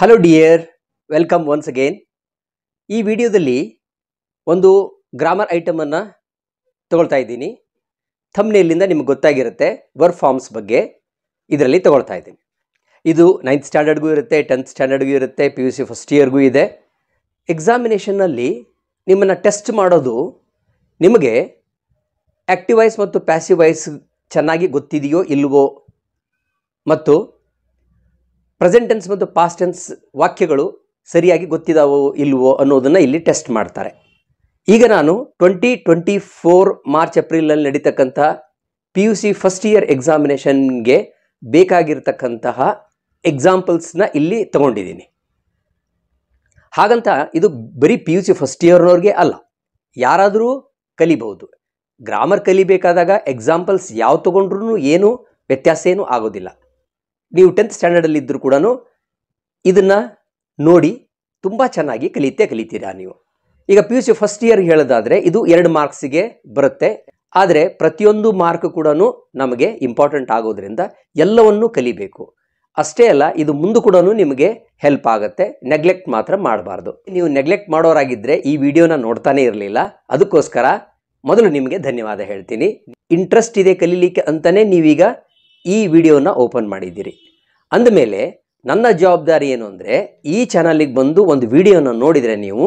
hello dear welcome once again ಈ ವಿಡಿಯೋದಲ್ಲಿ ಒಂದು ಗ್ರಾಮರ್ ಐಟಮನ್ನು ತಗೊಳ್ತಾ ಇದ್ದೀನಿ ಥಮ್ನೇಲಿಂದ ನಿಮ್ಗೆ ಗೊತ್ತಾಗಿರುತ್ತೆ ವರ್ಕ್ ಫಾರ್ಮ್ಸ್ ಬಗ್ಗೆ ಇದರಲ್ಲಿ ತಗೊಳ್ತಾ ಇದ್ದೀನಿ ಇದು ನೈನ್ತ್ ಸ್ಟ್ಯಾಂಡರ್ಡ್ಗೂ ಇರುತ್ತೆ ಟೆಂತ್ ಸ್ಟ್ಯಾಂಡರ್ಡ್ಗೂ ಇರುತ್ತೆ ಪಿ ಯು ಸಿ ಫಸ್ಟ್ ಇಯರ್ಗೂ ಇದೆ ಎಕ್ಸಾಮಿನೇಷನ್ನಲ್ಲಿ ನಿಮ್ಮನ್ನು ಟೆಸ್ಟ್ ಮಾಡೋದು ನಿಮಗೆ ಆ್ಯಕ್ಟಿವ್ ವೈಸ್ ಮತ್ತು ಪ್ಯಾಸಿವ್ ವೈಸ್ ಚೆನ್ನಾಗಿ ಗೊತ್ತಿದೆಯೋ ಇಲ್ವೋ ಮತ್ತು ಪ್ರೆಸೆಂಟ್ ಟೆನ್ಸ್ ಮತ್ತು ಪಾಸ್ಟ್ ಟೆನ್ಸ್ ವಾಕ್ಯಗಳು ಸರಿಯಾಗಿ ಗೊತ್ತಿದಾವೋ ಇಲ್ವೋ ಅನ್ನೋದನ್ನು ಇಲ್ಲಿ ಟೆಸ್ಟ್ ಮಾಡ್ತಾರೆ ಈಗ ನಾನು ಟ್ವೆಂಟಿ ಟ್ವೆಂಟಿ ಫೋರ್ ಮಾರ್ಚ್ ಏಪ್ರಿಲಲ್ಲಿ ನಡೀತಕ್ಕಂಥ P U C first year ಎಕ್ಸಾಮಿನೇಷನ್ಗೆ ಬೇಕಾಗಿರ್ತಕ್ಕಂತಹ ಎಕ್ಸಾಂಪಲ್ಸ್ನ ಇಲ್ಲಿ ತಗೊಂಡಿದ್ದೀನಿ ಹಾಗಂತ ಇದು ಬರೀ ಪಿ ಯು ಸಿ ಫಸ್ಟ್ ಇಯರ್ನವ್ರಿಗೆ ಅಲ್ಲ ಯಾರಾದರೂ ಕಲಿಬಹುದು ಗ್ರಾಮರ್ ಕಲಿಬೇಕಾದಾಗ ಎಕ್ಸಾಂಪಲ್ಸ್ ಯಾವ ತೊಗೊಂಡ್ರೂ ಏನು ವ್ಯತ್ಯಾಸ ಏನೂ ಆಗೋದಿಲ್ಲ ನೀವು ಟೆಂತ್ ಸ್ಟ್ಯಾಂಡರ್ಡಲ್ಲಿ ಇದ್ದರೂ ಕೂಡ ಇದನ್ನು ನೋಡಿ ತುಂಬ ಚೆನ್ನಾಗಿ ಕಲಿತೆ ಕಲಿತೀರಾ ನೀವು ಈಗ P U C first year ಹೇಳೋದಾದರೆ ಇದು ಎರಡು ಮಾರ್ಕ್ಸಿಗೆ ಬರುತ್ತೆ ಆದರೆ ಪ್ರತಿಯೊಂದು ಮಾರ್ಕ್ ಕೂಡ ನಮಗೆ ಇಂಪಾರ್ಟೆಂಟ್ ಆಗೋದ್ರಿಂದ ಎಲ್ಲವನ್ನೂ ಕಲಿಬೇಕು ಅಷ್ಟೇ ಅಲ್ಲ ಇದು ಮುಂದೆ ಕೂಡ ನಿಮಗೆ ಹೆಲ್ಪ್ ಆಗುತ್ತೆ ನೆಗ್ಲೆಕ್ಟ್ ಮಾತ್ರ ಮಾಡಬಾರ್ದು ನೀವು ನೆಗ್ಲೆಕ್ಟ್ ಮಾಡೋರಾಗಿದ್ದರೆ ಈ ವಿಡಿಯೋನ ನೋಡ್ತಾನೇ ಇರಲಿಲ್ಲ ಅದಕ್ಕೋಸ್ಕರ ಮೊದಲು ನಿಮಗೆ ಧನ್ಯವಾದ ಹೇಳ್ತೀನಿ ಇಂಟ್ರೆಸ್ಟ್ ಇದೆ ಕಲೀಲಿಕ್ಕೆ ಅಂತಲೇ ನೀವೀಗ ಈ ವಿಡಿಯೋನ ಓಪನ್ ಮಾಡಿದ್ದೀರಿ ಅಂದಮೇಲೆ ನನ್ನ ಜವಾಬ್ದಾರಿ ಏನು ಅಂದರೆ ಈ ಚಾನಲಿಗೆ ಬಂದು ಒಂದು ವಿಡಿಯೋನ ನೋಡಿದರೆ ನೀವು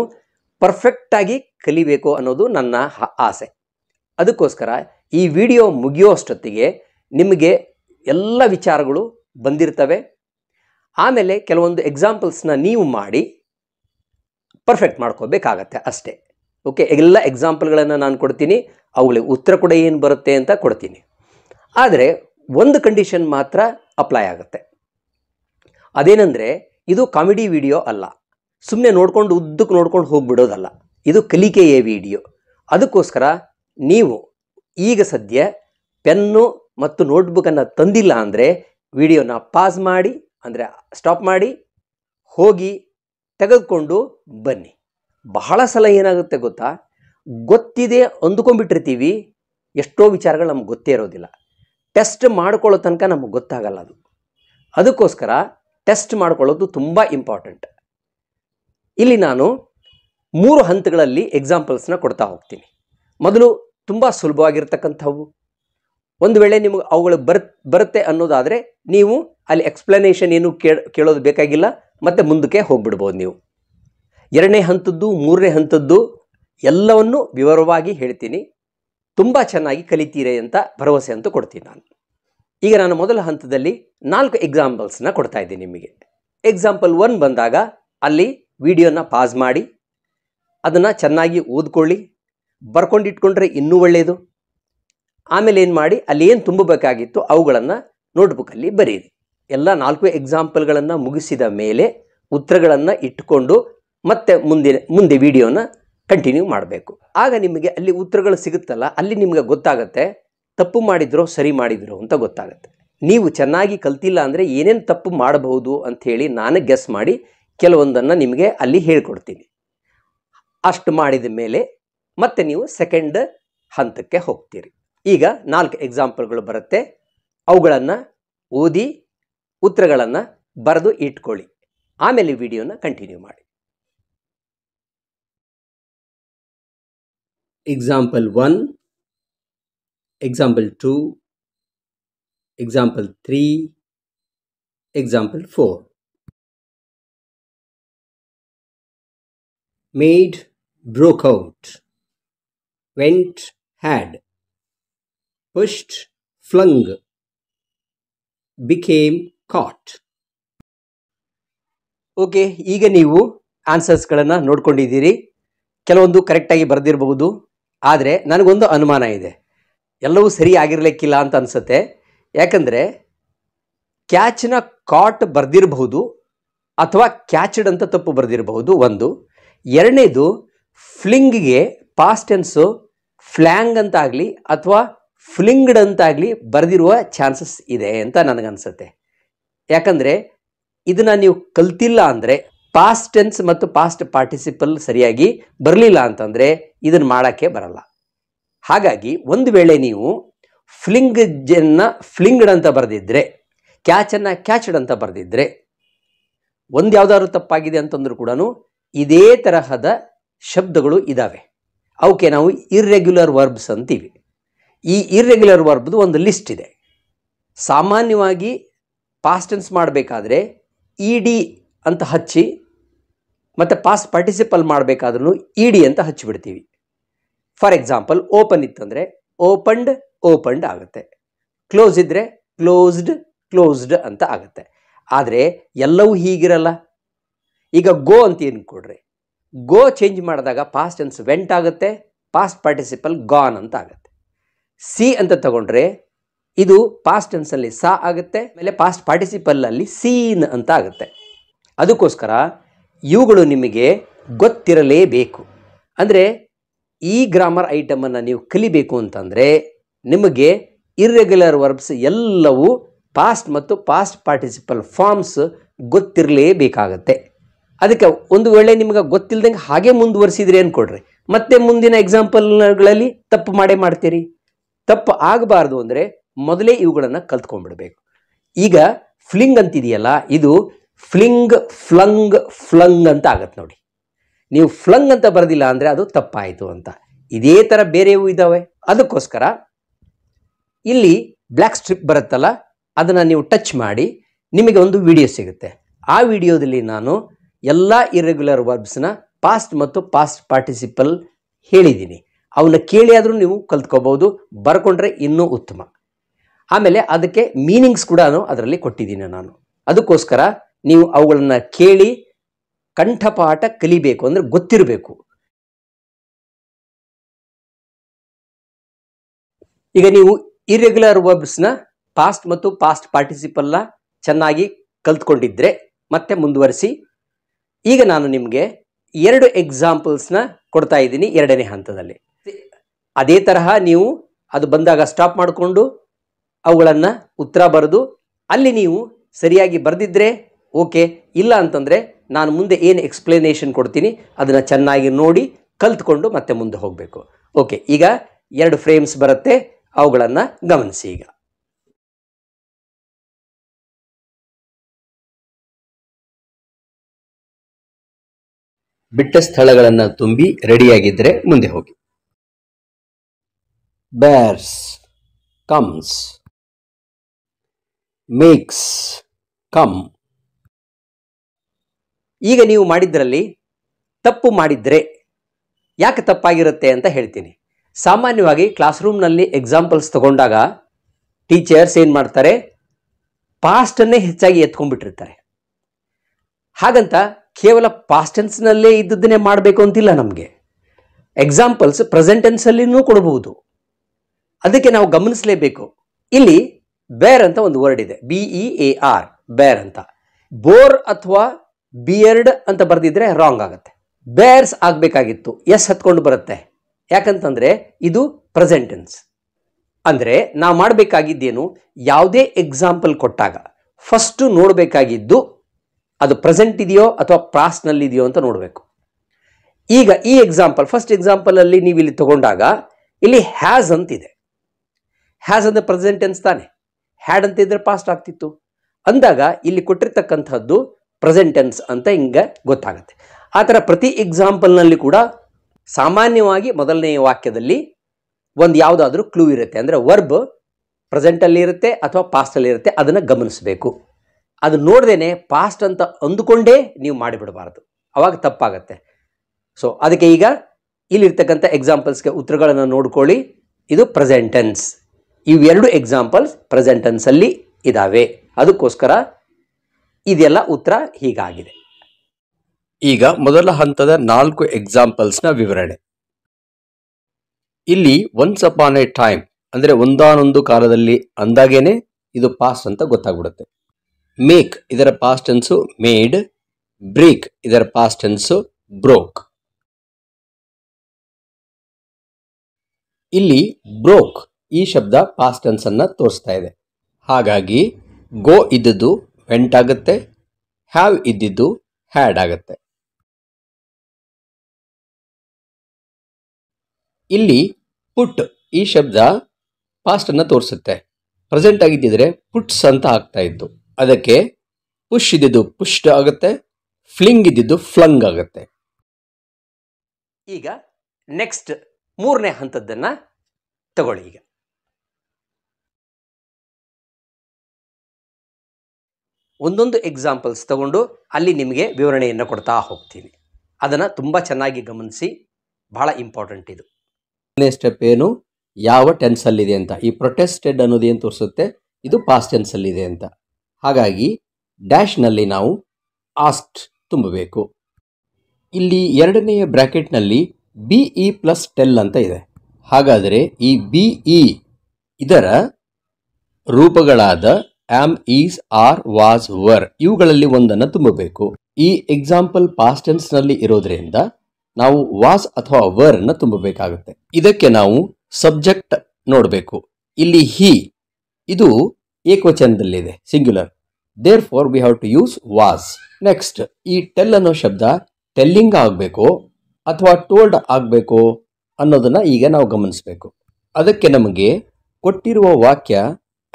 ಪರ್ಫೆಕ್ಟಾಗಿ ಕಲಿಬೇಕು ಅನ್ನೋದು ನನ್ನ ಆಸೆ ಅದಕ್ಕೋಸ್ಕರ ಈ ವಿಡಿಯೋ ಮುಗಿಯೋಷ್ಟೊತ್ತಿಗೆ ನಿಮಗೆ ಎಲ್ಲ ವಿಚಾರಗಳು ಬಂದಿರ್ತವೆ ಆಮೇಲೆ ಕೆಲವೊಂದು ಎಕ್ಸಾಂಪಲ್ಸ್ನ ನೀವು ಮಾಡಿ ಪರ್ಫೆಕ್ಟ್ ಮಾಡ್ಕೋಬೇಕಾಗತ್ತೆ ಅಷ್ಟೇ ಓಕೆ ಎಲ್ಲ ಎಕ್ಸಾಂಪಲ್ಗಳನ್ನು ನಾನು ಕೊಡ್ತೀನಿ ಅವುಗಳಿಗೆ ಉತ್ತರ ಕೂಡ ಏನು ಬರುತ್ತೆ ಅಂತ ಕೊಡ್ತೀನಿ ಆದರೆ ಒಂದು ಕಂಡೀಷನ್ ಮಾತ್ರ ಅಪ್ಲೈ ಆಗುತ್ತೆ ಅದೇನೆಂದರೆ ಇದು ಕಾಮಿಡಿ ವಿಡಿಯೋ ಅಲ್ಲ ಸುಮ್ಮನೆ ನೋಡ್ಕೊಂಡು ಉದ್ದಕ್ಕೆ ನೋಡ್ಕೊಂಡು ಹೋಗ್ಬಿಡೋದಲ್ಲ ಇದು ಕಲಿಕೆಯೇ ವಿಡಿಯೋ ಅದಕ್ಕೋಸ್ಕರ ನೀವು ಈಗ ಸದ್ಯ ಪೆನ್ನು ಮತ್ತು ನೋಟ್ಬುಕ್ಕನ್ನು ತಂದಿಲ್ಲ ಅಂದರೆ ವಿಡಿಯೋನ ಪಾಸ್ ಮಾಡಿ ಅಂದರೆ ಸ್ಟಾಪ್ ಮಾಡಿ ಹೋಗಿ ತೆಗೆದುಕೊಂಡು ಬನ್ನಿ ಬಹಳ ಸಲ ಏನಾಗುತ್ತೆ ಗೊತ್ತಾ ಗೊತ್ತಿದೆ ಅಂದುಕೊಂಡ್ಬಿಟ್ಟಿರ್ತೀವಿ ಎಷ್ಟೋ ವಿಚಾರಗಳು ನಮ್ಗೆ ಗೊತ್ತೇ ಇರೋದಿಲ್ಲ ಟೆಸ್ಟ್ ಮಾಡ್ಕೊಳ್ಳೋ ತನಕ ನಮಗೆ ಗೊತ್ತಾಗಲ್ಲ ಅದು ಅದಕ್ಕೋಸ್ಕರ ಟೆಸ್ಟ್ ಮಾಡ್ಕೊಳ್ಳೋದು ತುಂಬ ಇಂಪಾರ್ಟೆಂಟ್ ಇಲ್ಲಿ ನಾನು ಮೂರು ಹಂತಗಳಲ್ಲಿ ಎಕ್ಸಾಂಪಲ್ಸ್ನ ಕೊಡ್ತಾ ಹೋಗ್ತೀನಿ ಮೊದಲು ತುಂಬ ಸುಲಭವಾಗಿರ್ತಕ್ಕಂಥವು ಒಂದು ವೇಳೆ ನಿಮಗೆ ಅವುಗಳು ಬರ್ ಬರುತ್ತೆ ಅನ್ನೋದಾದರೆ ನೀವು ಅಲ್ಲಿ ಎಕ್ಸ್ಪ್ಲನೇಷನ್ ಏನು ಕೇಳೋದು ಬೇಕಾಗಿಲ್ಲ ಮತ್ತು ಮುಂದಕ್ಕೆ ಹೋಗ್ಬಿಡ್ಬೋದು ನೀವು ಎರಡನೇ ಹಂತದ್ದು ಮೂರನೇ ಹಂತದ್ದು ಎಲ್ಲವನ್ನು ವಿವರವಾಗಿ ಹೇಳ್ತೀನಿ ತುಂಬ ಚೆನ್ನಾಗಿ ಕಲಿತೀರಿ ಅಂತ ಭರವಸೆ ಅಂತೂ ಕೊಡ್ತೀನಿ ನಾನು ಈಗ ನಾನು ಮೊದಲ ಹಂತದಲ್ಲಿ ನಾಲ್ಕು ಎಕ್ಸಾಂಪಲ್ಸ್ನ ಕೊಡ್ತಾ ಇದ್ದೀನಿ ನಿಮಗೆ ಎಕ್ಸಾಂಪಲ್ ಒನ್ ಬಂದಾಗ ಅಲ್ಲಿ ವಿಡಿಯೋನ ಪಾಸ್ ಮಾಡಿ ಅದನ್ನು ಚೆನ್ನಾಗಿ ಓದ್ಕೊಳ್ಳಿ ಬರ್ಕೊಂಡಿಟ್ಕೊಂಡ್ರೆ ಇನ್ನೂ ಒಳ್ಳೆಯದು ಆಮೇಲೆ ಏನು ಮಾಡಿ ಅಲ್ಲಿ ಏನು ತುಂಬಬೇಕಾಗಿತ್ತು ಅವುಗಳನ್ನು ನೋಟ್ಬುಕ್ಕಲ್ಲಿ ಬರೀರಿ ಎಲ್ಲ ನಾಲ್ಕು ಎಕ್ಸಾಂಪಲ್ಗಳನ್ನು ಮುಗಿಸಿದ ಮೇಲೆ ಉತ್ತರಗಳನ್ನು ಇಟ್ಟುಕೊಂಡು ಮತ್ತೆ ಮುಂದಿನ ಮುಂದೆ ವಿಡಿಯೋನ ಕಂಟಿನ್ಯೂ ಮಾಡಬೇಕು ಆಗ ನಿಮಗೆ ಅಲ್ಲಿ ಉತ್ತರಗಳು ಸಿಗುತ್ತಲ್ಲ ಅಲ್ಲಿ ನಿಮಗೆ ಗೊತ್ತಾಗತ್ತೆ ತಪ್ಪು ಮಾಡಿದ್ರೋ ಸರಿ ಮಾಡಿದ್ರೋ ಅಂತ ಗೊತ್ತಾಗುತ್ತೆ ನೀವು ಚೆನ್ನಾಗಿ ಕಲ್ತಿಲ್ಲ ಅಂದರೆ ಏನೇನು ತಪ್ಪು ಮಾಡಬಹುದು ಅಂಥೇಳಿ ನಾನು ಗೆಸ್ ಮಾಡಿ ಕೆಲವೊಂದನ್ನು ನಿಮಗೆ ಅಲ್ಲಿ ಹೇಳ್ಕೊಡ್ತೀನಿ ಅಷ್ಟು ಮಾಡಿದ ಮೇಲೆ ಮತ್ತೆ ನೀವು ಸೆಕೆಂಡ್ ಹಂತಕ್ಕೆ ಹೋಗ್ತೀರಿ ಈಗ ನಾಲ್ಕು ಎಕ್ಸಾಂಪಲ್ಗಳು ಬರುತ್ತೆ ಅವುಗಳನ್ನು ಓದಿ ಉತ್ತರಗಳನ್ನು ಬರೆದು ಇಟ್ಕೊಳ್ಳಿ ಆಮೇಲೆ ವಿಡಿಯೋನ ಕಂಟಿನ್ಯೂ ಮಾಡಿ example 1 example 2 example 3 example 4 made broke out went had pushed flung became caught okay ಈಗ ನೀವು ಆನ್ಸರ್ಸ್ಗಳನ್ನು ನೋಡ್ಕೊಂಡಿದ್ದೀರಿ ಕೆಲವೊಂದು ಕರೆಕ್ಟಾಗಿ ಬರೆದಿರಬಹುದು ಆದರೆ ನನಗೊಂದು ಅನುಮಾನ ಇದೆ ಎಲ್ಲವೂ ಸರಿ ಆಗಿರಲಿಕ್ಕಿಲ್ಲ ಅಂತ ಅನಿಸುತ್ತೆ ಯಾಕಂದರೆ ಕ್ಯಾಚ್ನ ಕಾಟ್ ಬರೆದಿರಬಹುದು ಅಥವಾ ಕ್ಯಾಚ್ಡ್ ಅಂತ ತಪ್ಪು ಬರೆದಿರಬಹುದು ಒಂದು ಎರಡನೇದು ಫ್ಲಿಂಗ್ಗೆ ಪಾಸ್ಟ್ ಟೆನ್ಸು ಫ್ಲ್ಯಾಂಗ್ ಅಂತಾಗಲಿ ಅಥವಾ ಫ್ಲಿಂಗ್ಡ್ ಅಂತಾಗಲಿ ಬರೆದಿರುವ ಚಾನ್ಸಸ್ ಇದೆ ಅಂತ ನನಗನ್ಸುತ್ತೆ ಯಾಕಂದರೆ ಇದನ್ನು ನೀವು ಕಲ್ತಿಲ್ಲ ಅಂದರೆ ಪಾಸ್ಟ್ ಟೆನ್ಸ್ ಮತ್ತು ಪಾಸ್ಟ್ ಪಾರ್ಟಿಸಿಪಲ್ ಸರಿಯಾಗಿ ಬರಲಿಲ್ಲ ಅಂತಂದರೆ ಇದನ್ನು ಮಾಡೋಕ್ಕೆ ಬರಲ್ಲ ಹಾಗಾಗಿ ಒಂದು ವೇಳೆ ನೀವು ಫ್ಲಿಂಗ್ ಜನ್ನ ಫ್ಲಿಂಗ್ಡ್ ಅಂತ ಬರೆದಿದ್ದರೆ ಕ್ಯಾಚನ್ನು ಕ್ಯಾಚ್ಡ್ ಅಂತ ಬರೆದಿದ್ದರೆ ಒಂದು ಯಾವುದಾದ್ರು ತಪ್ಪಾಗಿದೆ ಅಂತಂದ್ರೂ ಕೂಡ ಇದೇ ತರಹದ ಶಬ್ದಗಳು ಇದ್ದಾವೆ ಅವಕ್ಕೆ ನಾವು ಇರ್ರೆಗ್ಯುಲರ್ ವರ್ಬ್ಸ್ ಅಂತೀವಿ ಈ ಇರ್ರೆಗ್ಯುಲರ್ ವರ್ಬ್ದು ಒಂದು ಲಿಸ್ಟ್ ಇದೆ ಸಾಮಾನ್ಯವಾಗಿ ಪಾಸ್ಟೆನ್ಸ್ ಮಾಡಬೇಕಾದ್ರೆ ಇ e ಡಿ ಅಂತ ಹಚ್ಚಿ ಮತ್ತು ಪಾಸ್ ಪಾರ್ಟಿಸಿಪಲ್ ಮಾಡಬೇಕಾದ್ರೂ ಇ e ಡಿ ಅಂತ ಹಚ್ಚಿಬಿಡ್ತೀವಿ ಫಾರ್ ಎಕ್ಸಾಂಪಲ್ ಓಪನ್ ಇತ್ತಂದರೆ ಓಪನ್ಡ್ ಓಪನ್ಡ್ ಆಗುತ್ತೆ ಕ್ಲೋಸ್ ಇದ್ದರೆ ಕ್ಲೋಸ್ಡ್ ಕ್ಲೋಸ್ಡ್ ಅಂತ ಆಗುತ್ತೆ ಆದರೆ ಎಲ್ಲವೂ ಹೀಗಿರಲ್ಲ ಈಗ ಗೋ ಅಂತ ಏನು ಕೊಡ್ರಿ ಗೋ ಚೇಂಜ್ ಮಾಡಿದಾಗ ಪಾಸ್ಟ್ ಟೆನ್ಸ್ ವೆಂಟ್ ಆಗುತ್ತೆ ಪಾಸ್ಟ್ ಪಾರ್ಟಿಸಿಪಲ್ ಗಾನ್ ಅಂತ ಆಗುತ್ತೆ ಸಿ ಅಂತ ತಗೊಂಡ್ರೆ ಇದು ಪಾಸ್ಟ್ ಟೆನ್ಸಲ್ಲಿ ಸಾ ಆಗುತ್ತೆ ಆಮೇಲೆ ಪಾಸ್ಟ್ ಅಲ್ಲಿ ಸೀನ್ ಅಂತ ಆಗುತ್ತೆ ಅದಕ್ಕೋಸ್ಕರ ಇವುಗಳು ನಿಮಗೆ ಗೊತ್ತಿರಲೇಬೇಕು ಅಂದರೆ ಈ ಗ್ರಾಮರ್ ಐಟಮನ್ನು ನೀವು ಕಲಿಬೇಕು ಅಂತಂದರೆ ನಿಮಗೆ ಇರ್ರೆಗ್ಯುಲರ್ ವರ್ಬ್ಸ್ ಎಲ್ಲವೂ ಪಾಸ್ಟ್ ಮತ್ತು ಪಾಸ್ಟ್ ಪಾರ್ಟಿಸಿಪಲ್ ಫಾರ್ಮ್ಸ್ ಗೊತ್ತಿರಲೇಬೇಕಾಗತ್ತೆ ಅದಕ್ಕೆ ಒಂದು ವೇಳೆ ನಿಮಗೆ ಗೊತ್ತಿಲ್ಲದಂಗೆ ಹಾಗೆ ಮುಂದುವರಿಸಿದ್ರೆ ಅಂದ್ಕೊಡ್ರಿ ಮತ್ತೆ ಮುಂದಿನ ಎಕ್ಸಾಂಪಲ್ಗಳಲ್ಲಿ ತಪ್ಪು ಮಾಡೇ ಮಾಡ್ತೀರಿ ತಪ್ಪು ಆಗಬಾರ್ದು ಅಂದರೆ ಮೊದಲೇ ಇವುಗಳನ್ನು ಕಲ್ತ್ಕೊಂಡ್ಬಿಡ್ಬೇಕು ಈಗ ಫ್ಲಿಂಗ್ ಅಂತಿದೆಯಲ್ಲ ಇದು ಫ್ಲಿಂಗ್ ಫ್ಲಂಗ್ ಫ್ಲಂಗ್ ಅಂತ ಆಗತ್ತೆ ನೋಡಿ ನೀವು ಫ್ಲಂಗ್ ಅಂತ ಬರೋದಿಲ್ಲ ಅಂದರೆ ಅದು ತಪ್ಪಾಯಿತು ಅಂತ ಇದೇ ಥರ ಬೇರೆಯೂ ಇದ್ದಾವೆ ಅದಕ್ಕೋಸ್ಕರ ಇಲ್ಲಿ ಬ್ಲ್ಯಾಕ್ ಸ್ಟ್ರಿಪ್ ಬರುತ್ತಲ್ಲ ಅದನ್ನು ನೀವು ಟಚ್ ಮಾಡಿ ನಿಮಗೆ ಒಂದು ವಿಡಿಯೋ ಸಿಗುತ್ತೆ ಆ ವಿಡಿಯೋದಲ್ಲಿ ನಾನು ಎಲ್ಲ ಇರೆಗ್ಯುಲರ್ ವರ್ಬ್ಸ್ನ ಪಾಸ್ಟ್ ಮತ್ತು ಪಾಸ್ಟ್ ಪಾರ್ಟಿಸಿಪಲ್ ಹೇಳಿದ್ದೀನಿ ಅವನ್ನ ಕೇಳಿ ಆದರೂ ನೀವು ಕಲ್ತ್ಕೋಬೋದು ಬರ್ಕೊಂಡ್ರೆ ಇನ್ನೂ ಉತ್ತಮ ಆಮೇಲೆ ಅದಕ್ಕೆ ಮೀನಿಂಗ್ಸ್ ಕೂಡ ಅದರಲ್ಲಿ ಕೊಟ್ಟಿದ್ದೀನಿ ನಾನು ಅದಕ್ಕೋಸ್ಕರ ನೀವು ಅವುಗಳನ್ನು ಕೇಳಿ ಕಂಠಪಾಠ ಕಲಿಬೇಕು ಅಂದರೆ ಗೊತ್ತಿರಬೇಕು ಈಗ ನೀವು ಇರೆಗ್ಯುಲರ್ ವರ್ಬ್ಸ್ನ ಪಾಸ್ಟ್ ಮತ್ತು ಪಾಸ್ಟ್ ಪಾರ್ಟಿಸಿಪಲ್ಲ ಚೆನ್ನಾಗಿ ಕಲ್ತ್ಕೊಂಡಿದ್ರೆ ಮತ್ತೆ ಮುಂದುವರಿಸಿ ಈಗ ನಾನು ನಿಮಗೆ ಎರಡು ಎಕ್ಸಾಂಪಲ್ಸ್ನ ಕೊಡ್ತಾ ಇದ್ದೀನಿ ಎರಡನೇ ಹಂತದಲ್ಲಿ ಅದೇ ತರಹ ನೀವು ಅದು ಬಂದಾಗ ಸ್ಟಾಪ್ ಮಾಡಿಕೊಂಡು ಅವುಗಳನ್ನು ಉತ್ತರ ಬರೆದು ಅಲ್ಲಿ ನೀವು ಸರಿಯಾಗಿ ಬರೆದಿದ್ರೆ ಓಕೆ ಇಲ್ಲ ಅಂತಂದರೆ ನಾನು ಮುಂದೆ ಏನು ಎಕ್ಸ್ಪ್ಲನೇಷನ್ ಕೊಡ್ತೀನಿ ಅದನ್ನು ಚೆನ್ನಾಗಿ ನೋಡಿ ಕಲ್ತ್ಕೊಂಡು ಮತ್ತೆ ಮುಂದೆ ಹೋಗಬೇಕು ಓಕೆ ಈಗ ಎರಡು ಫ್ರೇಮ್ಸ್ ಬರುತ್ತೆ ಅವುಗಳನ್ನು ಗಮನಿಸಿ ಈಗ ಬಿಟ್ಟ ಸ್ಥಳಗಳನ್ನು ತುಂಬಿ ರೆಡಿಯಾಗಿದ್ದರೆ ಮುಂದೆ ಹೋಗಿ ಬ್ಯಾರ್ಸ್ ಕಮ್ಸ್ ಮೇಕ್ಸ್ ಕಮ್ ಈಗ ನೀವು ಮಾಡಿದ್ರಲ್ಲಿ ತಪ್ಪು ಮಾಡಿದರೆ ಯಾಕೆ ತಪ್ಪಾಗಿರುತ್ತೆ ಅಂತ ಹೇಳ್ತೀನಿ ಸಾಮಾನ್ಯವಾಗಿ ಕ್ಲಾಸ್ ರೂಮ್ನಲ್ಲಿ ಎಕ್ಸಾಂಪಲ್ಸ್ ತಗೊಂಡಾಗ ಟೀಚರ್ಸ್ ಏನು ಮಾಡ್ತಾರೆ ಪಾಸ್ಟನ್ನೇ ಹೆಚ್ಚಾಗಿ ಎತ್ಕೊಂಡ್ಬಿಟ್ಟಿರ್ತಾರೆ ಹಾಗಂತ ಕೇವಲ ಪಾಸ್ಟೆನ್ಸ್ನಲ್ಲೇ ಇದ್ದದ್ದನ್ನೇ ಮಾಡಬೇಕು ಅಂತಿಲ್ಲ ನಮಗೆ ಎಕ್ಸಾಂಪಲ್ಸ್ ಪ್ರೆಸೆಂಟೆನ್ಸಲ್ಲಿನೂ ಕೊಡಬಹುದು ಅದಕ್ಕೆ ನಾವು ಗಮನಿಸಲೇಬೇಕು ಇಲ್ಲಿ ಬೇರ್ ಅಂತ ಒಂದು ವರ್ಡ್ ಇದೆ ಬಿ ಇ ಎ ಆರ್ ಬೇರ್ ಅಂತ ಬೋರ್ ಅಥವಾ ಬಿಯರ್ಡ್ ಅಂತ ಬರೆದಿದ್ರೆ ರಾಂಗ್ ಆಗುತ್ತೆ ಬೇರ್ಸ್ ಆಗಬೇಕಾಗಿತ್ತು ಎಸ್ ಹತ್ಕೊಂಡು ಬರುತ್ತೆ ಯಾಕಂತಂದರೆ ಇದು ಪ್ರೆಸೆಂಟೆನ್ಸ್ ಅಂದರೆ ನಾವು ಮಾಡಬೇಕಾಗಿದ್ದೇನು ಯಾವುದೇ ಎಕ್ಸಾಂಪಲ್ ಕೊಟ್ಟಾಗ ಫಸ್ಟು ನೋಡಬೇಕಾಗಿದ್ದು ಅದು ಪ್ರೆಸೆಂಟ್ ಇದೆಯೋ ಅಥವಾ ಇದೆಯೋ ಅಂತ ನೋಡಬೇಕು ಈಗ ಈ ಎಕ್ಸಾಂಪಲ್ ಫಸ್ಟ್ ಎಕ್ಸಾಂಪಲಲ್ಲಿ ನೀವು ಇಲ್ಲಿ ತಗೊಂಡಾಗ ಇಲ್ಲಿ ಹ್ಯಾಸ್ ಅಂತಿದೆ ಹ್ಯಾಸ್ ಅಂದರೆ ಪ್ರೆಸೆಂಟೆನ್ಸ್ ತಾನೆ ಹ್ಯಾಡ್ ಅಂತ ಇದ್ರೆ ಪಾಸ್ಟ್ ಆಗ್ತಿತ್ತು ಅಂದಾಗ ಇಲ್ಲಿ ಕೊಟ್ಟಿರ್ತಕ್ಕಂಥದ್ದು ಪ್ರೆಸೆಂಟ್ ಟೆನ್ಸ್ ಅಂತ ಹಿಂಗೆ ಗೊತ್ತಾಗುತ್ತೆ ಆ ಥರ ಪ್ರತಿ ಎಕ್ಸಾಂಪಲ್ನಲ್ಲಿ ಕೂಡ ಸಾಮಾನ್ಯವಾಗಿ ಮೊದಲನೆಯ ವಾಕ್ಯದಲ್ಲಿ ಒಂದು ಯಾವುದಾದ್ರೂ ಕ್ಲೂ ಇರುತ್ತೆ ಅಂದರೆ ವರ್ಬ್ ಪ್ರೆಸೆಂಟಲ್ಲಿ ಇರುತ್ತೆ ಅಥವಾ ಪಾಸ್ಟಲ್ಲಿ ಇರುತ್ತೆ ಅದನ್ನು ಗಮನಿಸಬೇಕು ಅದು ನೋಡ್ದೇನೆ ಪಾಸ್ಟ್ ಅಂತ ಅಂದುಕೊಂಡೇ ನೀವು ಮಾಡಿಬಿಡಬಾರ್ದು ಅವಾಗ ತಪ್ಪಾಗತ್ತೆ ಸೊ ಅದಕ್ಕೆ ಈಗ ಇಲ್ಲಿರ್ತಕ್ಕಂಥ ಎಕ್ಸಾಂಪಲ್ಸ್ಗೆ ಉತ್ತರಗಳನ್ನು ನೋಡ್ಕೊಳ್ಳಿ ಇದು ಪ್ರೆಸೆಂಟೆನ್ಸ್ ಇವೆರಡು ಎಕ್ಸಾಂಪಲ್ಸ್ ಪ್ರೆಸೆಂಟೆನ್ಸಲ್ಲಿ ಇದ್ದಾವೆ ಅದಕ್ಕೋಸ್ಕರ ಇದೆಲ್ಲ ಉತ್ತರ ಹೀಗಾಗಿದೆ ಈಗ ಮೊದಲ ಹಂತದ ನಾಲ್ಕು ಎಕ್ಸಾಂಪಲ್ಸ್ನ ವಿವರಣೆ ಇಲ್ಲಿ ಒನ್ಸ್ ಆನ್ ಎ ಟೈಮ್ ಅಂದರೆ ಒಂದಾನೊಂದು ಕಾಲದಲ್ಲಿ ಅಂದಾಗೇನೆ ಇದು ಪಾಸ್ಟ್ ಅಂತ ಗೊತ್ತಾಗ್ಬಿಡುತ್ತೆ ಮೇಕ್ ಇದರ ಪಾಸ್ಟ್ ಟೆನ್ಸು ಮೇಡ್ ಬ್ರೇಕ್ ಇದರ ಪಾಸ್ಟ್ ಟೆನ್ಸ್ ಬ್ರೋಕ್ ಇಲ್ಲಿ ಬ್ರೋಕ್ ಈ ಶಬ್ದ ಪಾಸ್ಟ್ ಟೆನ್ಸ್ ಅನ್ನ ತೋರಿಸ್ತಾ ಇದೆ ಹಾಗಾಗಿ ಗೋ ಇದ್ದದ್ದು ವೆಂಟ್ ಆಗುತ್ತೆ ಹ್ಯಾವ್ ಇದ್ದಿದ್ದು ಹ್ಯಾಡ್ ಆಗುತ್ತೆ ಇಲ್ಲಿ ಪುಟ್ ಈ ಶಬ್ದ ಪಾಸ್ಟನ್ನು ತೋರಿಸುತ್ತೆ ಪ್ರೆಸೆಂಟ್ ಆಗಿದ್ದಿದ್ರೆ ಪುಟ್ಸ್ ಅಂತ ಆಗ್ತಾ ಇತ್ತು ಅದಕ್ಕೆ ಪುಷ್ ಇದ್ದಿದ್ದು ಪುಷ್ಡ್ ಆಗುತ್ತೆ ಫ್ಲಿಂಗ್ ಇದ್ದಿದ್ದು ಫ್ಲಂಗ್ ಆಗುತ್ತೆ ಈಗ ನೆಕ್ಸ್ಟ್ ಮೂರನೇ ಹಂತದ್ದನ್ನು ತಗೊಳ್ಳಿ ಈಗ ಒಂದೊಂದು ಎಕ್ಸಾಂಪಲ್ಸ್ ತಗೊಂಡು ಅಲ್ಲಿ ನಿಮಗೆ ವಿವರಣೆಯನ್ನು ಕೊಡ್ತಾ ಹೋಗ್ತೀನಿ ಅದನ್ನು ತುಂಬ ಚೆನ್ನಾಗಿ ಗಮನಿಸಿ ಬಹಳ ಇಂಪಾರ್ಟೆಂಟ್ ಇದು ಮೊದಲನೇ ಸ್ಟೆಪ್ ಏನು ಯಾವ ಟೆನ್ಸಲ್ಲಿದೆ ಅಂತ ಈ ಪ್ರೊಟೆಸ್ಟೆಡ್ ಅನ್ನೋದು ಏನು ತೋರಿಸುತ್ತೆ ಇದು ಪಾಸ್ಟ್ ಟೆನ್ಸಲ್ಲಿದೆ ಅಂತ ಹಾಗಾಗಿ ಡ್ಯಾಶ್ನಲ್ಲಿ ನಾವು ಆಸ್ಟ್ ತುಂಬಬೇಕು ಇಲ್ಲಿ ಎರಡನೆಯ ಬ್ರ್ಯಾಕೆಟ್ನಲ್ಲಿ ಬಿ ಇ ಪ್ಲಸ್ ಟೆಲ್ ಅಂತ ಇದೆ ಹಾಗಾದರೆ ಈ ಬಿ ಇ e ಇದರ ರೂಪಗಳಾದ am is are was were ಇವುಗಳಲ್ಲಿ ಒಂದನ್ನು ತುಂಬಬೇಕು ಈ ಎಕ್ಸಾಂಪಲ್ ಪಾಸ್ಟೆನ್ಸ್ ನಲ್ಲಿ ಇರೋದ್ರಿಂದ ನಾವು ವಾಸ್ ಅಥವಾ ವರ್ ನ ತುಂಬಬೇಕಾಗುತ್ತೆ ಇದಕ್ಕೆ ನಾವು ಸಬ್ಜೆಕ್ಟ್ ನೋಡಬೇಕು ಇಲ್ಲಿ ಹಿ ಇದು ಏಕವಚನದಲ್ಲಿದೆ singular therefore we have to use was next ಈ ಟೆಲ್ ಅನ್ನೋ ಶಬ್ದ ಟೆಲ್ಲಿಂಗ್ ಆಗಬೇಕು ಅಥವಾ ಟೋಲ್ಡ್ ಆಗಬೇಕು ಅನ್ನೋದನ್ನ ಈಗ ನಾವು ಗಮನಿಸಬೇಕು ಅದಕ್ಕೆ ನಮಗೆ ಕೊಟ್ಟಿರುವ ವಾಕ್ಯ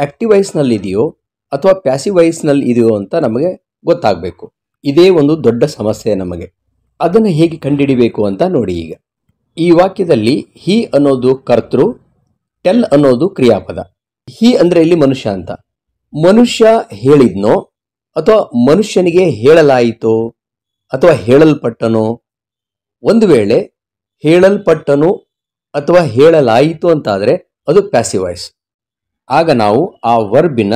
ಆಕ್ಟಿವೈಸ್ನಲ್ಲಿದೆಯೋ ಅಥವಾ ಪ್ಯಾಸಿವ್ ವಾಯ್ಸ್ನಲ್ಲಿ ಇದೆಯೋ ಅಂತ ನಮಗೆ ಗೊತ್ತಾಗಬೇಕು ಇದೇ ಒಂದು ದೊಡ್ಡ ಸಮಸ್ಯೆ ನಮಗೆ ಅದನ್ನು ಹೇಗೆ ಕಂಡುಹಿಡಿಬೇಕು ಅಂತ ನೋಡಿ ಈಗ ಈ ವಾಕ್ಯದಲ್ಲಿ ಹಿ ಅನ್ನೋದು ಕರ್ತೃ ಟೆಲ್ ಅನ್ನೋದು ಕ್ರಿಯಾಪದ ಹಿ ಅಂದರೆ ಇಲ್ಲಿ ಮನುಷ್ಯ ಅಂತ ಮನುಷ್ಯ ಹೇಳಿದ್ನೋ ಅಥವಾ ಮನುಷ್ಯನಿಗೆ ಹೇಳಲಾಯಿತೋ ಅಥವಾ ಹೇಳಲ್ಪಟ್ಟನೋ ಒಂದು ವೇಳೆ ಹೇಳಲ್ಪಟ್ಟನು ಅಥವಾ ಹೇಳಲಾಯಿತು ಅಂತಾದರೆ ಅದು ಪ್ಯಾಸಿವ್ ವಾಯ್ಸ್ ಆಗ ನಾವು ಆ ವರ್ಬಿನ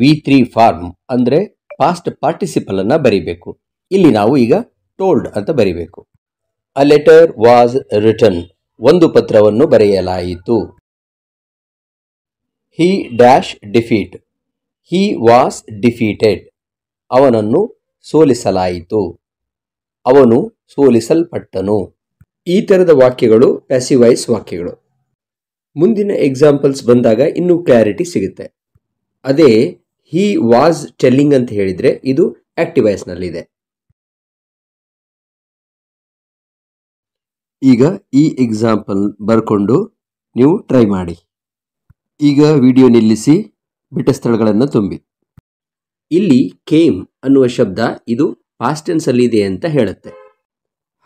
ವಿ ತ್ರೀ ಫಾರ್ಮ್ ಅಂದರೆ ಪಾಸ್ಟ್ ಪಾರ್ಟಿಸಿಪಲ್ ಅನ್ನು ಬರೀಬೇಕು ಇಲ್ಲಿ ನಾವು ಈಗ ಟೋಲ್ಡ್ ಅಂತ ಬರಿಬೇಕು ಅ ಲೆಟರ್ ವಾಸ್ ರಿಟರ್ನ್ ಒಂದು ಪತ್ರವನ್ನು ಬರೆಯಲಾಯಿತು he dash defeat he was defeated ಅವನನ್ನು ಸೋಲಿಸಲಾಯಿತು ಅವನು ಸೋಲಿಸಲ್ಪಟ್ಟನು ಈ ಥರದ ವಾಕ್ಯಗಳು ಪ್ಯಾಸಿವೈಸ್ ವಾಕ್ಯಗಳು ಮುಂದಿನ ಎಕ್ಸಾಂಪಲ್ಸ್ ಬಂದಾಗ ಇನ್ನೂ ಕ್ಲಾರಿಟಿ ಸಿಗುತ್ತೆ ಅದೇ ಹಿ ವಾಸ್ ಟೆಲ್ಲಿಂಗ್ ಅಂತ ಹೇಳಿದರೆ ಇದು ಆಕ್ಟಿವ್ ಈಗ ಈ ಎಕ್ಸಾಂಪಲ್ ಬರ್ಕೊಂಡು ನೀವು ಟ್ರೈ ಮಾಡಿ ಈಗ ವಿಡಿಯೋ ನಿಲ್ಲಿಸಿ ಬಿಟ್ಟ ಸ್ಥಳಗಳನ್ನು ತುಂಬಿ ಇಲ್ಲಿ ಕೇಮ್ ಅನ್ನುವ ಶಬ್ದ ಇದು ಪಾಸ್ಟೆನ್ಸಲ್ಲಿ ಇದೆ ಅಂತ ಹೇಳುತ್ತೆ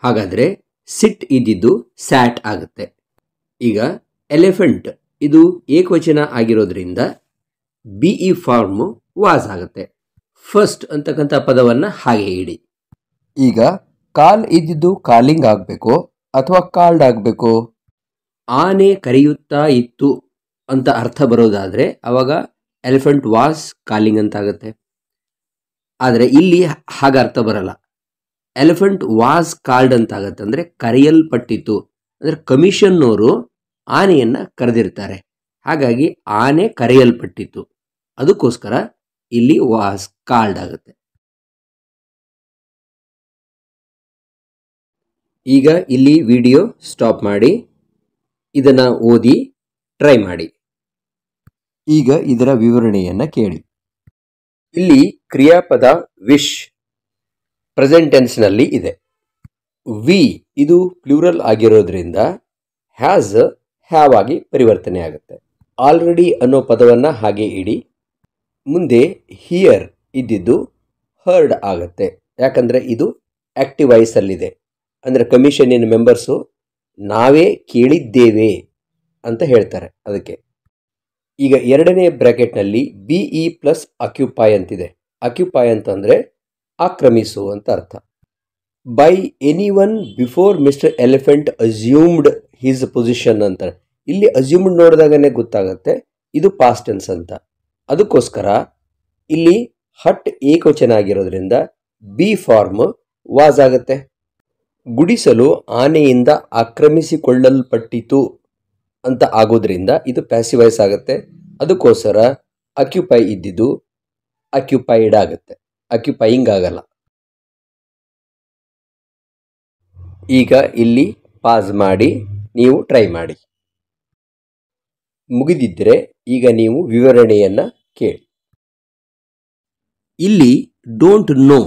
ಹಾಗಾದರೆ ಸಿಟ್ ಇದ್ದಿದ್ದು ಸ್ಯಾಟ್ ಆಗುತ್ತೆ ಈಗ ಎಲಿಫೆಂಟ್ ಇದು ಏಕವಚನ ಆಗಿರೋದ್ರಿಂದ ಬಿ ಇ ಫಾರ್ಮು ವಾಸ್ ಆಗುತ್ತೆ ಫಸ್ಟ್ ಅಂತಕ್ಕಂಥ ಪದವನ್ನು ಹಾಗೆ ಇಡಿ ಈಗ ಕಾಲ್ ಇದ್ದಿದ್ದು ಕಾಲಿಂಗ್ ಆಗಬೇಕು ಅಥವಾ ಕಾಲ್ಡ್ ಆಗಬೇಕು ಆನೆ ಕರೆಯುತ್ತಾ ಇತ್ತು ಅಂತ ಅರ್ಥ ಬರೋದಾದರೆ ಅವಾಗ ಎಲಿಫೆಂಟ್ ವಾಸ್ ಕಾಲಿಂಗ್ ಅಂತ ಆಗುತ್ತೆ ಆದರೆ ಇಲ್ಲಿ ಹಾಗೆ ಅರ್ಥ ಬರಲ್ಲ ಎಲಿಫೆಂಟ್ ವಾಸ್ ಕಾಲ್ಡ್ ಅಂತ ಅಂದರೆ ಕರೆಯಲ್ಪಟ್ಟಿತ್ತು ಅಂದರೆ ಕಮಿಷನ್ನವರು ಆನೆಯನ್ನು ಕರೆದಿರ್ತಾರೆ ಹಾಗಾಗಿ ಆನೆ ಕರೆಯಲ್ಪಟ್ಟಿತ್ತು ಅದಕ್ಕೋಸ್ಕರ ಇಲ್ಲಿ ವಾಸ್ ಕಾಲ್ಡ್ ಆಗುತ್ತೆ ಈಗ ಇಲ್ಲಿ ವಿಡಿಯೋ ಸ್ಟಾಪ್ ಮಾಡಿ ಇದನ್ನ ಓದಿ ಟ್ರೈ ಮಾಡಿ ಈಗ ಇದರ ವಿವರಣೆಯನ್ನು ಕೇಳಿ ಇಲ್ಲಿ ಕ್ರಿಯಾಪದ ವಿಶ್ ಪ್ರೆಸೆಂಟೆನ್ಸ್ನಲ್ಲಿ ಇದೆ ವಿ ಇದು ಪ್ಲೂರಲ್ ಆಗಿರೋದ್ರಿಂದ ಹ್ಯಾಸ್ ಹ್ಯಾವ್ ಆಗಿ ಪರಿವರ್ತನೆ ಆಗುತ್ತೆ ಆಲ್ರೆಡಿ ಅನ್ನೋ ಪದವನ್ನು ಹಾಗೆ ಇಡಿ ಮುಂದೆ ಹಿಯರ್ ಇದ್ದಿದ್ದು ಹರ್ಡ್ ಆಗುತ್ತೆ ಯಾಕಂದರೆ ಇದು ಆ್ಯಕ್ಟಿವ್ ವಾಯ್ಸಲ್ಲಿದೆ ಅಂದರೆ ಕಮಿಷನಿನ ಮೆಂಬರ್ಸು ನಾವೇ ಕೇಳಿದ್ದೇವೆ ಅಂತ ಹೇಳ್ತಾರೆ ಅದಕ್ಕೆ ಈಗ ಎರಡನೇ ಬ್ರ್ಯಾಕೆಟ್ನಲ್ಲಿ ಬಿ ಇ ಪ್ಲಸ್ ಅಕ್ಯುಪಾಯ್ ಅಂತಿದೆ ಅಕ್ಯುಪಾಯ್ ಅಂತಂದರೆ ಆಕ್ರಮಿಸು ಅಂತ ಅರ್ಥ by any one before mister elephant assumed his position ಅಂತಾರೆ ಇಲ್ಲಿ ಅಸ್ಯೂಮ್ಡ್ ನೋಡಿದಾಗನೇ ಗೊತ್ತಾಗುತ್ತೆ ಇದು ಪಾಸ್ಟೆನ್ಸ್ ಅಂತ ಅದಕ್ಕೋಸ್ಕರ ಇಲ್ಲಿ ಹಟ್ ಏಕವಚನ ಆಗಿರೋದ್ರಿಂದ ಬಿ ಫಾರ್ಮ್ ವಾಸ್ ಆಗುತ್ತೆ ಗುಡಿಸಲು ಆನೆಯಿಂದ ಆಕ್ರಮಿಸಿಕೊಳ್ಳಲ್ಪಟ್ಟಿತು ಅಂತ ಆಗೋದ್ರಿಂದ ಇದು ಪ್ಯಾಸಿವೈಸ್ ಆಗುತ್ತೆ ಅದಕ್ಕೋಸ್ಕರ ಅಕ್ಯುಪೈ ಇದ್ದಿದ್ದು ಅಕ್ಯುಪೈಡ್ ಆಗುತ್ತೆ ಅಕ್ಯುಪೈಯಿಂಗ್ ಆಗಲ್ಲ ಈಗ ಇಲ್ಲಿ ಪಾಸ್ ಮಾಡಿ ನೀವು ಟ್ರೈ ಮಾಡಿ ಮುಗಿದಿದ್ದರೆ ಈಗ ನೀವು ವಿವರಣೆಯನ್ನು ಕೇಳಿ ಇಲ್ಲಿ ಡೋಂಟ್ ನೋ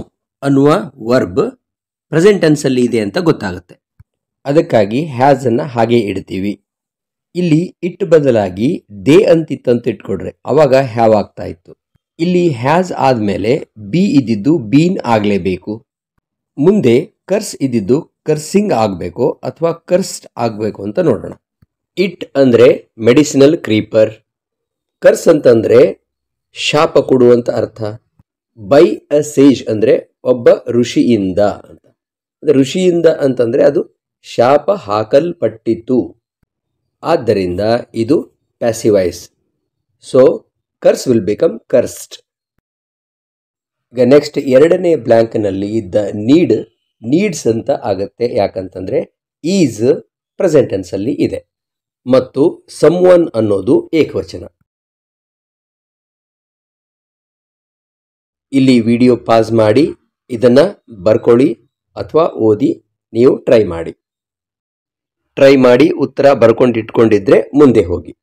ಅನ್ನುವ ವರ್ಬ್ ಪ್ರೆಸೆಂಟ್ ಅಲ್ಲಿ ಇದೆ ಅಂತ ಗೊತ್ತಾಗುತ್ತೆ ಅದಕ್ಕಾಗಿ ಹ್ಯಾಸನ್ನು ಹಾಗೆ ಇಡ್ತೀವಿ ಇಲ್ಲಿ ಇಟ್ ಬದಲಾಗಿ ದೇ ಅಂತಿತ್ತಂತ ಇಟ್ಕೊಡ್ರೆ ಅವಾಗ ಹ್ಯಾವ್ ಆಗ್ತಾ ಇತ್ತು ಇಲ್ಲಿ ಹ್ಯಾಸ್ ಆದಮೇಲೆ ಬಿ ಇದ್ದಿದ್ದು ಬೀನ್ ಆಗಲೇಬೇಕು ಮುಂದೆ ಕರ್ಸ್ ಇದ್ದಿದ್ದು ಕರ್ಸಿಂಗ್ ಆಗಬೇಕು ಅಥವಾ ಕರ್ಸ್ಡ್ ಆಗಬೇಕು ಅಂತ ನೋಡೋಣ ಇಟ್ ಅಂದರೆ ಮೆಡಿಸಿನಲ್ ಕ್ರೀಪರ್ ಕರ್ಸ್ ಅಂತಂದರೆ ಶಾಪ ಕೊಡುವಂಥ ಅರ್ಥ ಬೈ ಅ ಸೇಜ್ ಅಂದರೆ ಒಬ್ಬ ಋಷಿಯಿಂದ ಅಂತ ಋಷಿಯಿಂದ ಅಂತಂದರೆ ಅದು ಶಾಪ ಹಾಕಲ್ಪಟ್ಟಿತ್ತು ಆದ್ದರಿಂದ ಇದು passive voice so curse will become cursed ಈಗ ನೆಕ್ಸ್ಟ್ ಎರಡನೇ ಬ್ಲ್ಯಾಂಕ್ನಲ್ಲಿ ಇದ್ದ ನೀಡ್ ನೀಡ್ಸ್ ಅಂತ ಆಗುತ್ತೆ ಯಾಕಂತಂದರೆ ಈಸ್ ಪ್ರೆಸೆಂಟೆನ್ಸಲ್ಲಿ ಇದೆ ಮತ್ತು ಸಮ್ವನ್ ಅನ್ನೋದು ಏಕವಚನ ಇಲ್ಲಿ ವಿಡಿಯೋ ಪಾಸ್ ಮಾಡಿ ಇದನ್ನು ಬರ್ಕೊಳ್ಳಿ ಅಥವಾ ಓದಿ ನೀವು ಟ್ರೈ ಮಾಡಿ ಟ್ರೈ ಮಾಡಿ ಉತ್ತರ ಬರ್ಕೊಂಡಿಟ್ಕೊಂಡಿದ್ರೆ ಮುಂದೆ ಹೋಗಿ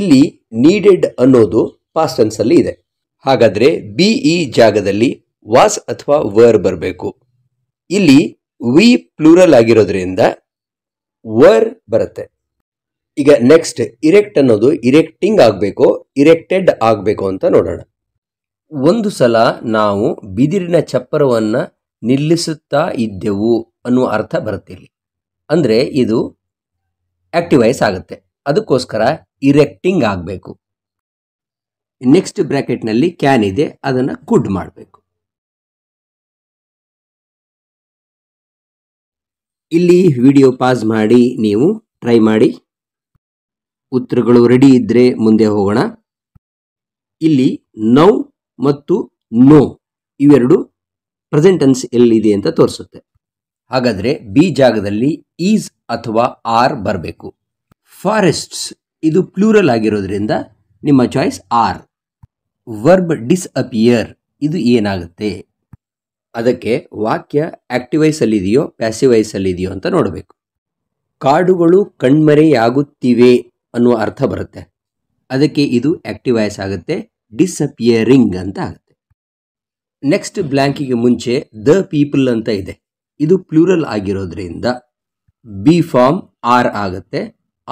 ಇಲ್ಲಿ ನೀಡೆಡ್ ಅನ್ನೋದು ಪಾಸ್ಟ್ ಅಲ್ಲಿ ಇದೆ ಹಾಗಾದರೆ ಬಿ ಇ ಜಾಗದಲ್ಲಿ ವಾಸ್ ಅಥವಾ ವರ್ ಬರಬೇಕು ಇಲ್ಲಿ ವಿ ಪ್ಲೂರಲ್ ಆಗಿರೋದ್ರಿಂದ ವರ್ ಬರುತ್ತೆ ಈಗ ನೆಕ್ಸ್ಟ್ ಇರೆಕ್ಟ್ ಅನ್ನೋದು ಇರೆಕ್ಟಿಂಗ್ ಆಗಬೇಕು ಇರೆಕ್ಟೆಡ್ ಆಗಬೇಕು ಅಂತ ನೋಡೋಣ ಒಂದು ಸಲ ನಾವು ಬಿದಿರಿನ ಚಪ್ಪರವನ್ನು ನಿಲ್ಲಿಸುತ್ತಾ ಇದ್ದೆವು ಅನ್ನುವ ಅರ್ಥ ಬರುತ್ತೆ ಇಲ್ಲಿ ಅಂದರೆ ಇದು ಆಕ್ಟಿವೈಸ್ ಆಗುತ್ತೆ ಅದಕ್ಕೋಸ್ಕರ ಇರೆಕ್ಟಿಂಗ್ ಆಗಬೇಕು ನೆಕ್ಸ್ಟ್ ಬ್ರ್ಯಾಕೆಟ್ನಲ್ಲಿ ಕ್ಯಾನ್ ಇದೆ ಅದನ್ನು ಕುಡ್ ಮಾಡಬೇಕು ಇಲ್ಲಿ ವಿಡಿಯೋ ಪಾಸ್ ಮಾಡಿ ನೀವು ಟ್ರೈ ಮಾಡಿ ಉತ್ತರಗಳು ರೆಡಿ ಇದ್ದರೆ ಮುಂದೆ ಹೋಗೋಣ ಇಲ್ಲಿ ನೌ ಮತ್ತು ನೋ ಇವೆರಡು ಪ್ರೆಸೆಂಟೆನ್ಸ್ ಎಲ್ಲಿದೆ ಅಂತ ತೋರಿಸುತ್ತೆ ಹಾಗಾದರೆ ಬಿ ಜಾಗದಲ್ಲಿ ಈಸ್ ಅಥವಾ ಆರ್ ಬರಬೇಕು ಫಾರೆಸ್ಟ್ಸ್ ಇದು ಪ್ಲೂರಲ್ ಆಗಿರೋದ್ರಿಂದ ನಿಮ್ಮ ಚಾಯ್ಸ್ ಆರ್ ವರ್ಬ್ ಡಿಸ್ಅಪಿಯರ್ ಇದು ಏನಾಗುತ್ತೆ ಅದಕ್ಕೆ ವಾಕ್ಯ ಆಕ್ಟಿವ್ ಪ್ಯಾಸಿವೈಸಲ್ಲಿದೆಯೋ ಪ್ಯಾಸಿವ್ ಇದೆಯೋ ಅಂತ ನೋಡಬೇಕು ಕಾಡುಗಳು ಕಣ್ಮರೆಯಾಗುತ್ತಿವೆ ಅನ್ನುವ ಅರ್ಥ ಬರುತ್ತೆ ಅದಕ್ಕೆ ಇದು ಆಕ್ಟಿವ್ ಆಗುತ್ತೆ ಡಿಸಪಿಯರಿಂಗ್ ಅಂತ ಆಗುತ್ತೆ ನೆಕ್ಸ್ಟ್ ಬ್ಲ್ಯಾಂಕಿಗೆ ಮುಂಚೆ ದ ಪೀಪಲ್ ಅಂತ ಇದೆ ಇದು ಪ್ಲೂರಲ್ ಆಗಿರೋದ್ರಿಂದ ಬಿ ಫಾರ್ಮ್ ಆರ್ ಆಗುತ್ತೆ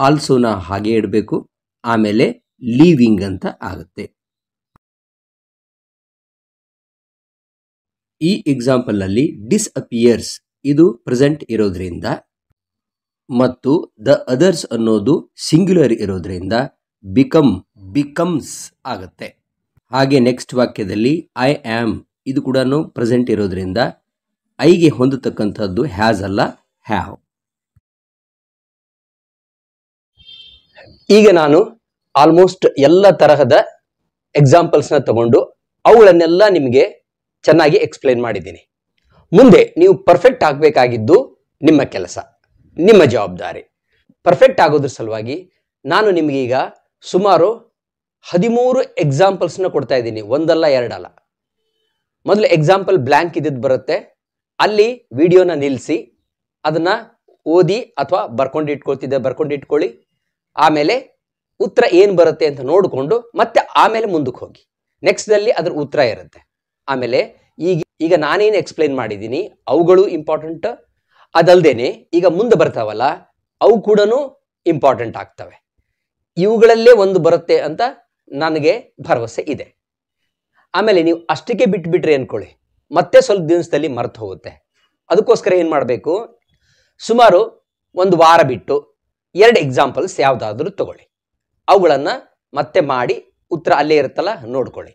ಆಲ್ಸೋನ ಹಾಗೆ ಇಡಬೇಕು ಆಮೇಲೆ ಲೀವಿಂಗ್ ಅಂತ ಆಗುತ್ತೆ ಈ ಎಕ್ಸಾಂಪಲ್ನಲ್ಲಿ ಡಿಸ್ ಅಪಿಯರ್ಸ್ ಇದು ಪ್ರೆಸೆಂಟ್ ಇರೋದ್ರಿಂದ ಮತ್ತು ದ ಅದರ್ಸ್ ಅನ್ನೋದು ಸಿಂಗ್ಯುಲರ್ ಇರೋದ್ರಿಂದ ಬಿಕಮ್ ಬಿಕಮ್ಸ್ ಆಗುತ್ತೆ ಹಾಗೆ ನೆಕ್ಸ್ಟ್ ವಾಕ್ಯದಲ್ಲಿ ಐ ಆಮ್ ಇದು ಕೂಡ ಪ್ರೆಸೆಂಟ್ ಇರೋದ್ರಿಂದ ಐಗೆ ಹೊಂದತಕ್ಕಂಥದ್ದು ಹ್ಯಾಸ್ ಅಲ್ಲ ಹ್ಯಾವ್ ಈಗ ನಾನು ಆಲ್ಮೋಸ್ಟ್ ಎಲ್ಲ ತರಹದ ನ ತಗೊಂಡು ಅವುಗಳನ್ನೆಲ್ಲ ನಿಮಗೆ ಚೆನ್ನಾಗಿ ಎಕ್ಸ್ಪ್ಲೇನ್ ಮಾಡಿದ್ದೀನಿ ಮುಂದೆ ನೀವು ಪರ್ಫೆಕ್ಟ್ ಆಗಬೇಕಾಗಿದ್ದು ನಿಮ್ಮ ಕೆಲಸ ನಿಮ್ಮ ಜವಾಬ್ದಾರಿ ಪರ್ಫೆಕ್ಟ್ ಆಗೋದ್ರ ಸಲುವಾಗಿ ನಾನು ನಿಮಗೀಗ ಸುಮಾರು ಹದಿಮೂರು ಎಕ್ಸಾಂಪಲ್ಸ್ನ ಕೊಡ್ತಾ ಇದ್ದೀನಿ ಒಂದಲ್ಲ ಎರಡಲ್ಲ ಮೊದಲು ಎಕ್ಸಾಂಪಲ್ ಬ್ಲ್ಯಾಂಕ್ ಇದ್ದಿದ್ದು ಬರುತ್ತೆ ಅಲ್ಲಿ ವಿಡಿಯೋನ ನಿಲ್ಲಿಸಿ ಅದನ್ನು ಓದಿ ಅಥವಾ ಬರ್ಕೊಂಡು ಇಟ್ಕೊಳ್ತಿದ್ದೆ ಬರ್ಕೊಂಡು ಇಟ್ಕೊಳ್ಳಿ ಆಮೇಲೆ ಉತ್ತರ ಏನು ಬರುತ್ತೆ ಅಂತ ನೋಡಿಕೊಂಡು ಮತ್ತೆ ಆಮೇಲೆ ಮುಂದಕ್ಕೆ ಹೋಗಿ ನೆಕ್ಸ್ಟಲ್ಲಿ ಅದ್ರ ಉತ್ತರ ಇರುತ್ತೆ ಆಮೇಲೆ ಈಗ ಈಗ ನಾನೇನು ಎಕ್ಸ್ಪ್ಲೈನ್ ಮಾಡಿದ್ದೀನಿ ಅವುಗಳು ಇಂಪಾರ್ಟೆಂಟ್ ಅದಲ್ದೇನೆ ಈಗ ಮುಂದೆ ಬರ್ತಾವಲ್ಲ ಅವು ಕೂಡ ಇಂಪಾರ್ಟೆಂಟ್ ಆಗ್ತವೆ ಇವುಗಳಲ್ಲೇ ಒಂದು ಬರುತ್ತೆ ಅಂತ ನನಗೆ ಭರವಸೆ ಇದೆ ಆಮೇಲೆ ನೀವು ಅಷ್ಟಕ್ಕೆ ಬಿಟ್ಟುಬಿಟ್ರೆ ಅಂದ್ಕೊಳ್ಳಿ ಮತ್ತೆ ಸ್ವಲ್ಪ ದಿವಸದಲ್ಲಿ ಮರೆತು ಹೋಗುತ್ತೆ ಅದಕ್ಕೋಸ್ಕರ ಏನು ಮಾಡಬೇಕು ಸುಮಾರು ಒಂದು ವಾರ ಬಿಟ್ಟು ಎರಡು ಎಕ್ಸಾಂಪಲ್ಸ್ ಯಾವುದಾದ್ರೂ ತಗೊಳ್ಳಿ ಅವುಗಳನ್ನು ಮತ್ತೆ ಮಾಡಿ ಉತ್ತರ ಅಲ್ಲೇ ಇರುತ್ತಲ್ಲ ನೋಡ್ಕೊಳ್ಳಿ